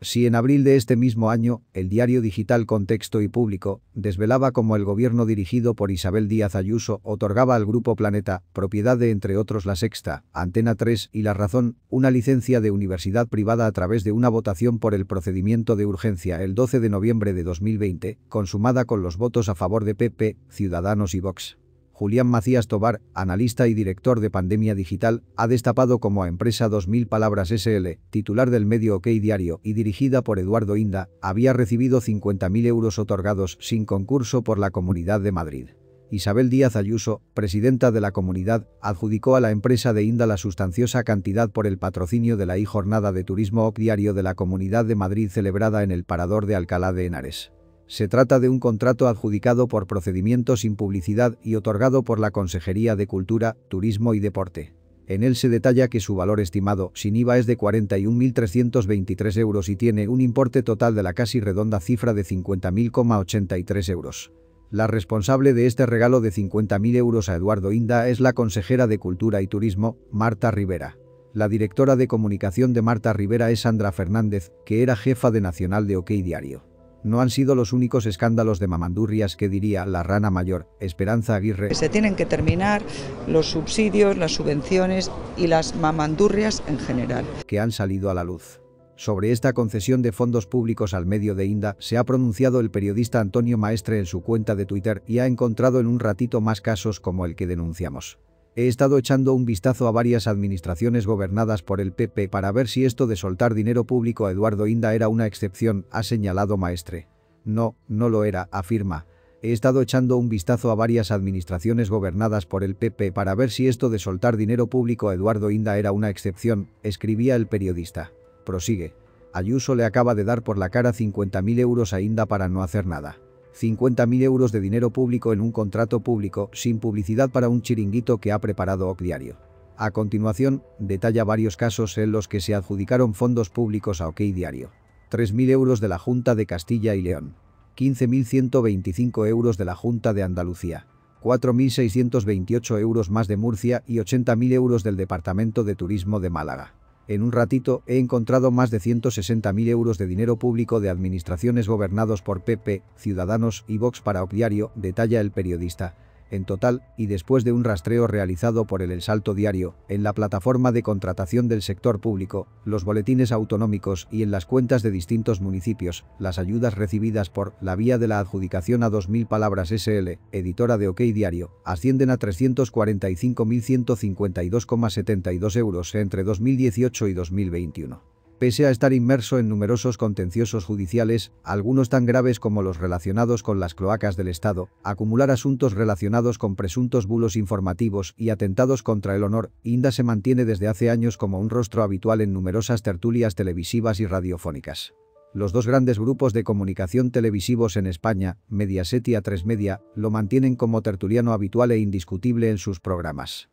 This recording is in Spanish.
Si en abril de este mismo año, el diario digital Contexto y Público desvelaba cómo el gobierno dirigido por Isabel Díaz Ayuso otorgaba al Grupo Planeta, propiedad de entre otros La Sexta, Antena 3 y La Razón, una licencia de universidad privada a través de una votación por el procedimiento de urgencia el 12 de noviembre de 2020, consumada con los votos a favor de PP, Ciudadanos y Vox. Julián Macías Tobar, analista y director de Pandemia Digital, ha destapado como a empresa 2000 Palabras SL, titular del medio OK Diario y dirigida por Eduardo Inda, había recibido 50.000 euros otorgados sin concurso por la Comunidad de Madrid. Isabel Díaz Ayuso, presidenta de la comunidad, adjudicó a la empresa de Inda la sustanciosa cantidad por el patrocinio de la I Jornada de Turismo OC Diario de la Comunidad de Madrid celebrada en el Parador de Alcalá de Henares. Se trata de un contrato adjudicado por procedimiento sin publicidad y otorgado por la Consejería de Cultura, Turismo y Deporte. En él se detalla que su valor estimado sin IVA es de 41.323 euros y tiene un importe total de la casi redonda cifra de 50.083 euros. La responsable de este regalo de 50.000 euros a Eduardo Inda es la consejera de Cultura y Turismo, Marta Rivera. La directora de comunicación de Marta Rivera es Sandra Fernández, que era jefa de Nacional de OK Diario no han sido los únicos escándalos de mamandurrias que diría la rana mayor, Esperanza Aguirre. Se tienen que terminar los subsidios, las subvenciones y las mamandurrias en general. Que han salido a la luz. Sobre esta concesión de fondos públicos al medio de Inda se ha pronunciado el periodista Antonio Maestre en su cuenta de Twitter y ha encontrado en un ratito más casos como el que denunciamos. He estado echando un vistazo a varias administraciones gobernadas por el PP para ver si esto de soltar dinero público a Eduardo Inda era una excepción, ha señalado Maestre. No, no lo era, afirma. He estado echando un vistazo a varias administraciones gobernadas por el PP para ver si esto de soltar dinero público a Eduardo Inda era una excepción, escribía el periodista. Prosigue. Ayuso le acaba de dar por la cara 50.000 euros a Inda para no hacer nada. 50.000 euros de dinero público en un contrato público sin publicidad para un chiringuito que ha preparado OC Diario. A continuación, detalla varios casos en los que se adjudicaron fondos públicos a OK Diario. 3.000 euros de la Junta de Castilla y León. 15.125 euros de la Junta de Andalucía. 4.628 euros más de Murcia y 80.000 euros del Departamento de Turismo de Málaga. En un ratito he encontrado más de 160.000 euros de dinero público de administraciones gobernados por PP, Ciudadanos y Vox para Diario, detalla el periodista en total, y después de un rastreo realizado por el El Salto Diario, en la plataforma de contratación del sector público, los boletines autonómicos y en las cuentas de distintos municipios, las ayudas recibidas por la vía de la adjudicación a 2.000 palabras SL, editora de OK Diario, ascienden a 345.152,72 euros entre 2018 y 2021 pese a estar inmerso en numerosos contenciosos judiciales, algunos tan graves como los relacionados con las cloacas del Estado, acumular asuntos relacionados con presuntos bulos informativos y atentados contra el honor, Inda se mantiene desde hace años como un rostro habitual en numerosas tertulias televisivas y radiofónicas. Los dos grandes grupos de comunicación televisivos en España, Mediaset y A3 Media, lo mantienen como tertuliano habitual e indiscutible en sus programas.